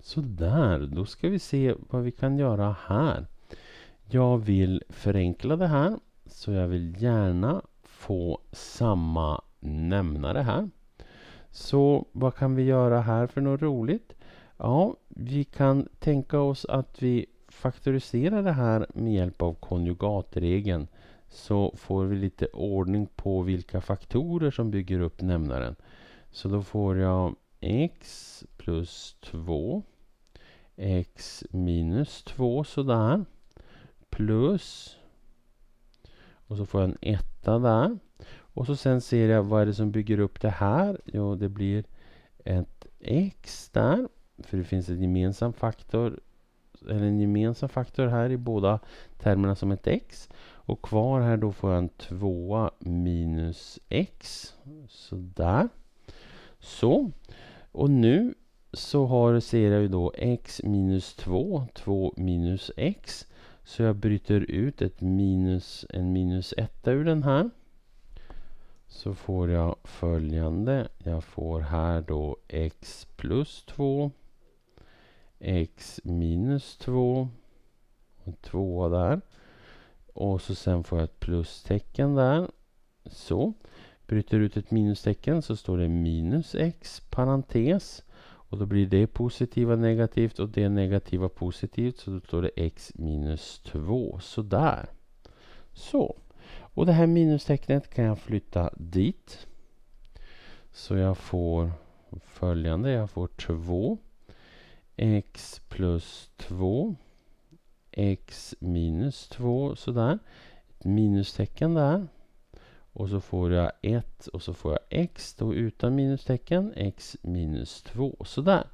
Sådär, då ska vi se vad vi kan göra här. Jag vill förenkla det här så jag vill gärna få samma nämnare här. Så vad kan vi göra här för något roligt? Ja, vi kan tänka oss att vi faktoriserar det här med hjälp av konjugatregeln så får vi lite ordning på vilka faktorer som bygger upp nämnaren. Så då får jag x plus 2 x minus 2 sådär plus och så får jag en etta där och så sen ser jag vad är det som bygger upp det här jo det blir ett x där för det finns en gemensam faktor eller en gemensam faktor här i båda termerna som ett x och kvar här då får jag en 2 minus x sådär så och nu så har, ser jag ju då x minus 2, 2 minus x. Så jag bryter ut ett minus, en minus 1 ur den här. Så får jag följande. Jag får här då x plus 2. x minus 2. En tvåa där. Och så sen får jag ett plustecken där. Så bryter ut ett minustecken så står det minus x parentes och då blir det positiva negativt och det negativa positivt så då står det x minus 2. Sådär. Så. Och det här minustecknet kan jag flytta dit. Så jag får följande. Jag får 2 x plus 2 x minus 2 sådär. Ett minustecken där och så får jag 1 och så får jag x då utan minustecken. x minus 2. Sådär.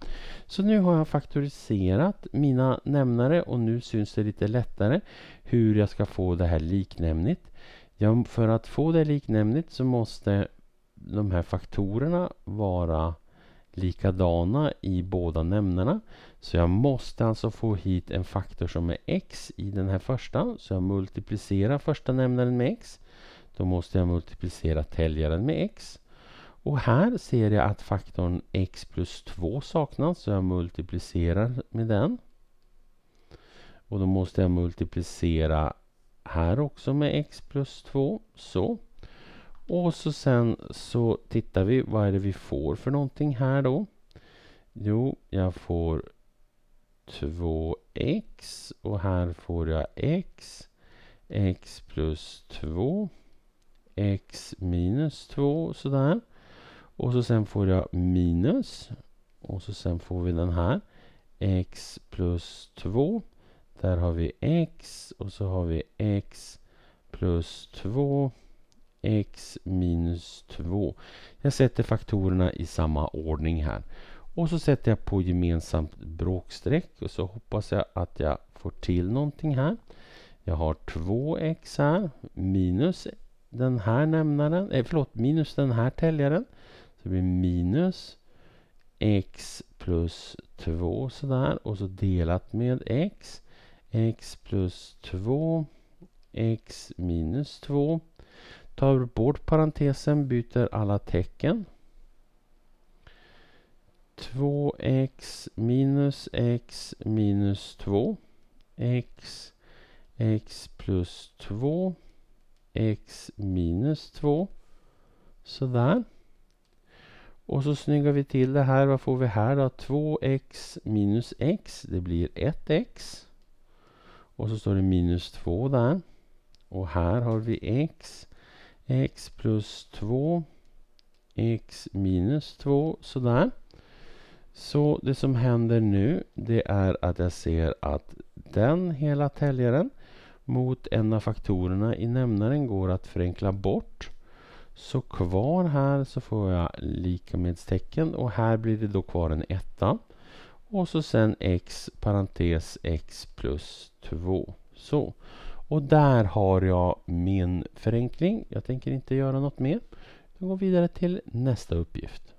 Så nu har jag faktoriserat mina nämnare och nu syns det lite lättare hur jag ska få det här liknämnigt. Ja, för att få det liknämnigt så måste de här faktorerna vara likadana i båda nämnarna. Så jag måste alltså få hit en faktor som är x i den här första. Så jag multiplicerar första nämnaren med x. Då måste jag multiplicera täljaren med x. Och här ser jag att faktorn x plus 2 saknas, så jag multiplicerar med den. Och då måste jag multiplicera här också med x plus 2. Så. Och så sen så tittar vi, vad är det vi får för någonting här då? Jo, jag får 2x och här får jag x, x plus 2 x minus 2 sådär. Och så sen får jag minus och så sen får vi den här x plus 2. Där har vi x och så har vi x plus 2 x minus 2. Jag sätter faktorerna i samma ordning här. Och så sätter jag på gemensamt bråkstreck och så hoppas jag att jag får till någonting här. Jag har 2x här minus den här nämnaren, eh, förlåt, minus den här täljaren. Så det blir minus x plus 2 sådär och så delat med x. x plus 2 x minus 2. Tar bort parentesen, byter alla tecken. 2x minus x minus 2 x x plus 2 x minus 2. Sådär. Och så snyggar vi till det här. Vad får vi här då? 2x minus x. Det blir 1x. Och så står det minus 2 där. Och här har vi x. x plus 2. x minus 2. Sådär. Så det som händer nu det är att jag ser att den hela täljaren mot en av faktorerna i nämnaren går att förenkla bort. Så kvar här så får jag lika med tecken och här blir det då kvar en etta. Och så sen x parentes x plus 2. Så. Och där har jag min förenkling. Jag tänker inte göra något mer. Jag går vidare till nästa uppgift.